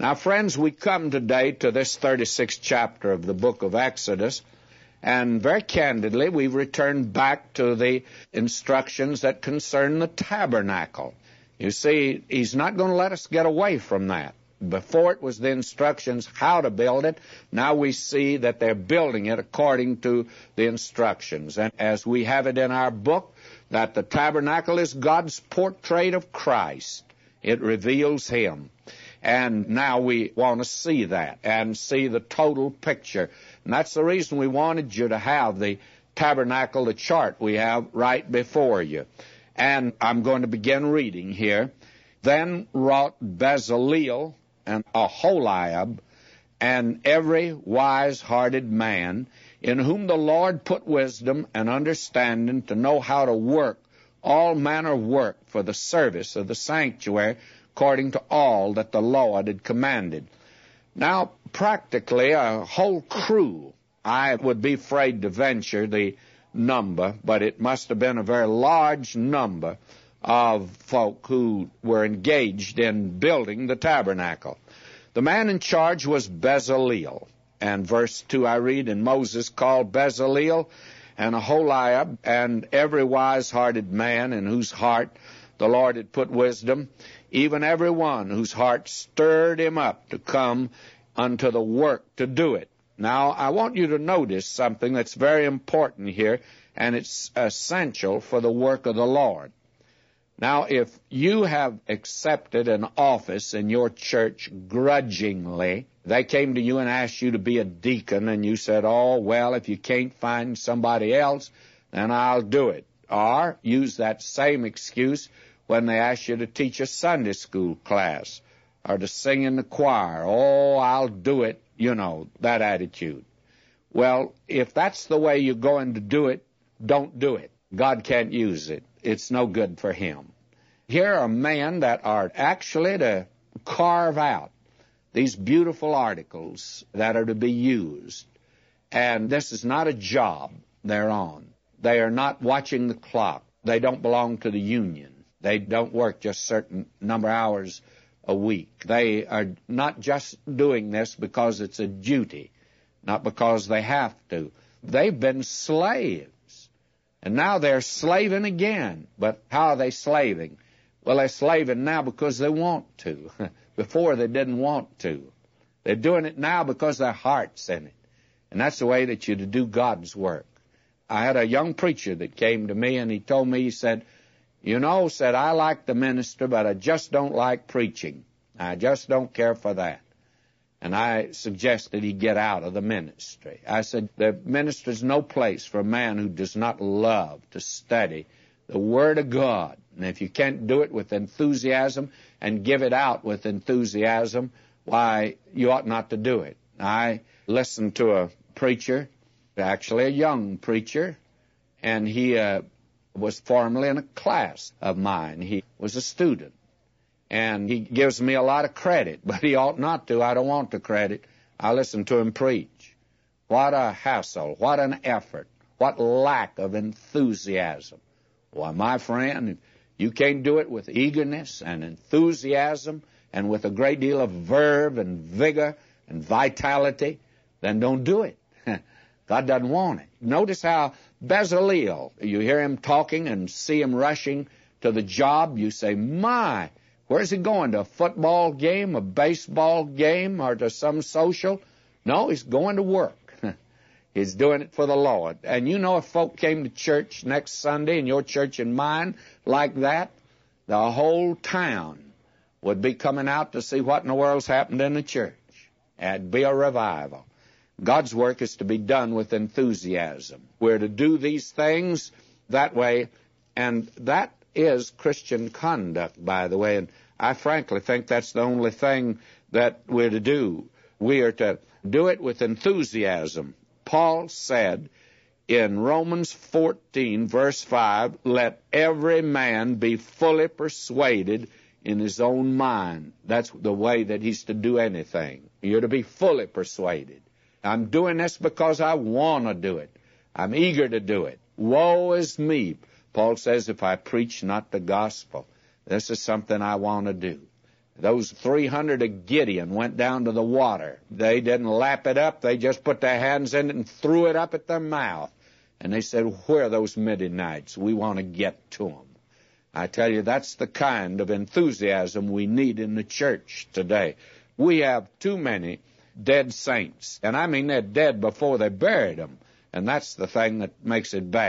Now, friends, we come today to this 36th chapter of the book of Exodus, and very candidly, we return back to the instructions that concern the tabernacle. You see, he's not going to let us get away from that. Before it was the instructions how to build it. Now we see that they're building it according to the instructions. And as we have it in our book, that the tabernacle is God's portrait of Christ. It reveals Him. And now we want to see that and see the total picture. And that's the reason we wanted you to have the tabernacle, the chart we have right before you. And I'm going to begin reading here. Then wrought Bezaleel and Aholiab and every wise hearted man in whom the Lord put wisdom and understanding to know how to work all manner of work for the service of the sanctuary according to all that the Lord had commanded. Now, practically a whole crew, I would be afraid to venture the number, but it must have been a very large number of folk who were engaged in building the tabernacle. The man in charge was Bezaleel. And verse 2 I read, And Moses called Bezaleel and Aholiab and every wise hearted man in whose heart the Lord had put wisdom, even every one whose heart stirred him up to come unto the work to do it. Now, I want you to notice something that's very important here, and it's essential for the work of the Lord. Now, if you have accepted an office in your church grudgingly, they came to you and asked you to be a deacon, and you said, Oh, well, if you can't find somebody else, then I'll do it. Or use that same excuse when they ask you to teach a Sunday school class or to sing in the choir. Oh, I'll do it, you know, that attitude. Well, if that's the way you're going to do it, don't do it. God can't use it. It's no good for him. Here are men that are actually to carve out these beautiful articles that are to be used. And this is not a job they're on. They are not watching the clock. They don't belong to the union. They don't work just certain number of hours a week. They are not just doing this because it's a duty, not because they have to. They've been slaves. And now they're slaving again. But how are they slaving? Well, they're slaving now because they want to. Before they didn't want to. They're doing it now because their heart's in it. And that's the way that you do God's work. I had a young preacher that came to me and he told me, he said, you know, said, I like the minister, but I just don't like preaching. I just don't care for that. And I suggested he get out of the ministry. I said, the minister's no place for a man who does not love to study the Word of God. And if you can't do it with enthusiasm and give it out with enthusiasm, why, you ought not to do it. I listened to a preacher, actually a young preacher, and he uh, was formerly in a class of mine. He was a student. And he gives me a lot of credit, but he ought not to. I don't want the credit. I listen to him preach. What a hassle. What an effort. What lack of enthusiasm. Why, my friend, you can't do it with eagerness and enthusiasm and with a great deal of verve and vigor and vitality, then don't do it. God doesn't want it. Notice how Bezaleel, you hear him talking and see him rushing to the job. You say, my, where's he going? To a football game, a baseball game, or to some social? No, he's going to work. He's doing it for the Lord. And you know, if folk came to church next Sunday in your church and mine like that, the whole town would be coming out to see what in the world's happened in the church. It'd be a revival. God's work is to be done with enthusiasm. We're to do these things that way, and that is Christian conduct, by the way. And I frankly think that's the only thing that we're to do. We are to do it with enthusiasm. Paul said in Romans 14, verse 5, let every man be fully persuaded in his own mind. That's the way that he's to do anything. You're to be fully persuaded. I'm doing this because I want to do it. I'm eager to do it. Woe is me. Paul says, if I preach not the gospel, this is something I want to do. Those 300 of Gideon went down to the water. They didn't lap it up. They just put their hands in it and threw it up at their mouth. And they said, where are those Midianites? We want to get to them. I tell you, that's the kind of enthusiasm we need in the church today. We have too many dead saints. And I mean they're dead before they buried them. And that's the thing that makes it bad.